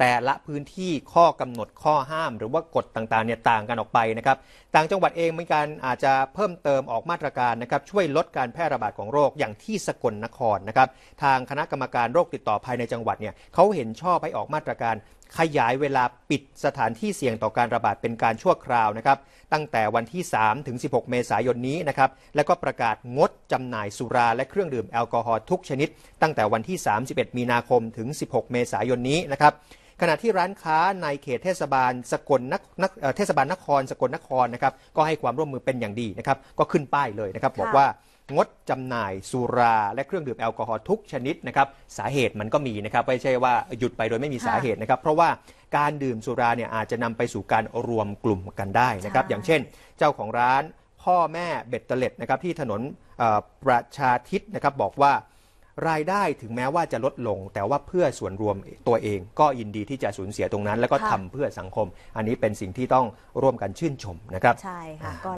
แต่ละพื้นที่ข้อกำหนดข้อห้าม หรือว่ากฎต่างๆเนี่ยต่างกันออกไปนะครับ ต่างจังหวัดเองมีการอาจจะเพิ่มเติมออกมาตรการนะครับช่วยลดการแพร่ระบาดของโรคอย่างที่สกลนครนะครับทางคณะกรรมการโรคติดต่อภายในจังหวัดเนี่ยเขาเห็นชอบให้ออกมาตรการขยายเวลาปิดสถานที่เสี่ยงต่อการระบาดเป็นการชั่วคราวนะครับ ตั้งแต่วันที่ 3 ถึง 16 เมษายนนี้นะครับแล้วก็ประกาศงดจำหน่ายสุราและเครื่องดื่มแอลกอฮอล์ทุกชนิด ตั้งแต่วันที่ 31 มีนาคมถึง 16 เมษายนนี้นะครับขณะที่ร้านค้าในเขตเทศบาลสกลนครเทศบาลนครสกลนครนะครับก็ให้ความร่วมมือเป็นอย่างดีนะครับก็ขึ้นป้ายเลยนะครับบอกว่างดจำหน่ายสุรา และเครื่องดื่มแอลกอฮอล์ทุกชนิดนะครับสาเหตุมันก็มีนะครับ ไม่ใช่ว่าหยุดไปโดยไม่มีสาเหตุนะครับ เพราะว่าการดื่มสุราเนี่ยอาจจะนำไปสู่การรวมกลุ่มกันได้นะครับอย่างเช่น เจ้าของร้านพ่อแม่เบ็ดเตล็ดนะครับที่ถนนประชาทิศนะครับบอกว่ารายได้ถึงแม้ว่าจะลดลง แต่ว่าเพื่อส่วนรวมตัวเอง ก็ยินดีที่จะสูญเสียตรงนั้น แล้วก็ทำเพื่อสังคม อันนี้เป็นสิ่งที่ต้องร่วมกันชื่นชมนะครับใช่ค่ะ